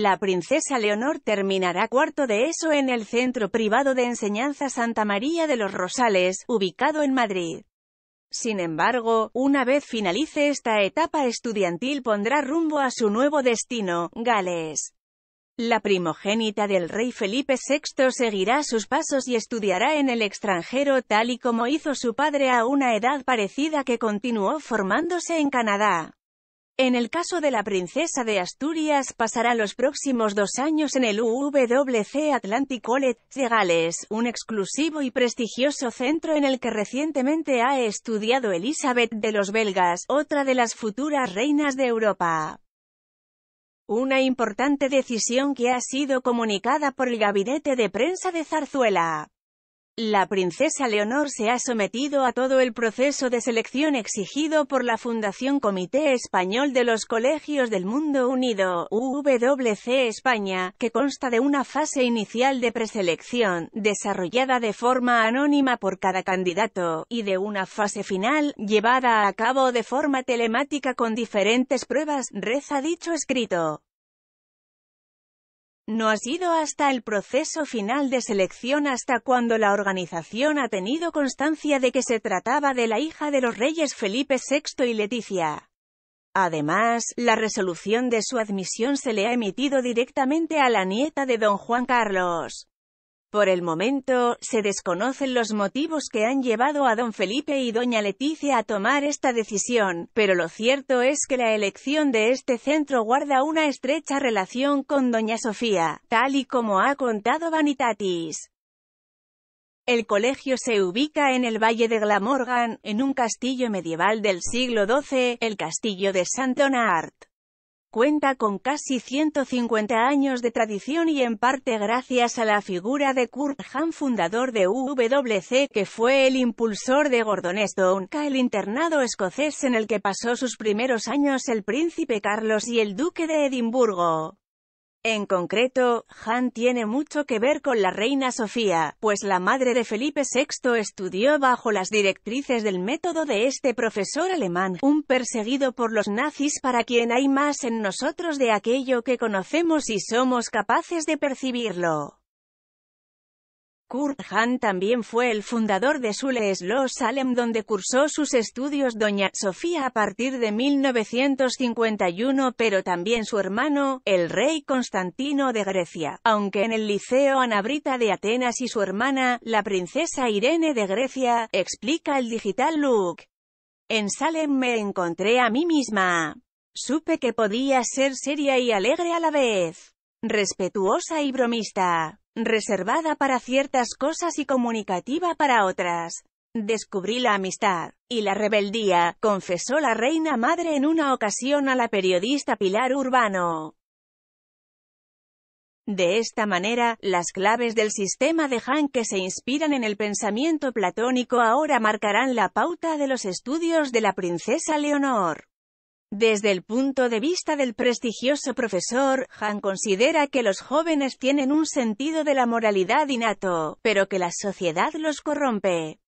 La princesa Leonor terminará cuarto de ESO en el Centro Privado de Enseñanza Santa María de los Rosales, ubicado en Madrid. Sin embargo, una vez finalice esta etapa estudiantil pondrá rumbo a su nuevo destino, Gales. La primogénita del rey Felipe VI seguirá sus pasos y estudiará en el extranjero tal y como hizo su padre a una edad parecida que continuó formándose en Canadá. En el caso de la princesa de Asturias pasará los próximos dos años en el UWC Atlantic College de Gales, un exclusivo y prestigioso centro en el que recientemente ha estudiado Elizabeth de los belgas, otra de las futuras reinas de Europa. Una importante decisión que ha sido comunicada por el gabinete de prensa de Zarzuela. La princesa Leonor se ha sometido a todo el proceso de selección exigido por la Fundación Comité Español de los Colegios del Mundo Unido, WC España, que consta de una fase inicial de preselección, desarrollada de forma anónima por cada candidato, y de una fase final, llevada a cabo de forma telemática con diferentes pruebas, reza dicho escrito. No ha sido hasta el proceso final de selección hasta cuando la organización ha tenido constancia de que se trataba de la hija de los reyes Felipe VI y Leticia. Además, la resolución de su admisión se le ha emitido directamente a la nieta de don Juan Carlos. Por el momento, se desconocen los motivos que han llevado a don Felipe y doña Leticia a tomar esta decisión, pero lo cierto es que la elección de este centro guarda una estrecha relación con doña Sofía, tal y como ha contado Vanitatis. El colegio se ubica en el Valle de Glamorgan, en un castillo medieval del siglo XII, el castillo de Santonart. Cuenta con casi 150 años de tradición y en parte gracias a la figura de Kurt Hahn, fundador de UWC, que fue el impulsor de Gordon Stone, el internado escocés en el que pasó sus primeros años el príncipe Carlos y el duque de Edimburgo. En concreto, Han tiene mucho que ver con la reina Sofía, pues la madre de Felipe VI estudió bajo las directrices del método de este profesor alemán, un perseguido por los nazis para quien hay más en nosotros de aquello que conocemos y somos capaces de percibirlo. Kurt Hahn también fue el fundador de Sules Los Salem donde cursó sus estudios Doña Sofía a partir de 1951 pero también su hermano, el rey Constantino de Grecia, aunque en el Liceo Anabrita de Atenas y su hermana, la princesa Irene de Grecia, explica el digital look. En Salem me encontré a mí misma. Supe que podía ser seria y alegre a la vez, respetuosa y bromista reservada para ciertas cosas y comunicativa para otras. Descubrí la amistad y la rebeldía, confesó la reina madre en una ocasión a la periodista Pilar Urbano. De esta manera, las claves del sistema de Han que se inspiran en el pensamiento platónico ahora marcarán la pauta de los estudios de la princesa Leonor. Desde el punto de vista del prestigioso profesor, Han considera que los jóvenes tienen un sentido de la moralidad innato, pero que la sociedad los corrompe.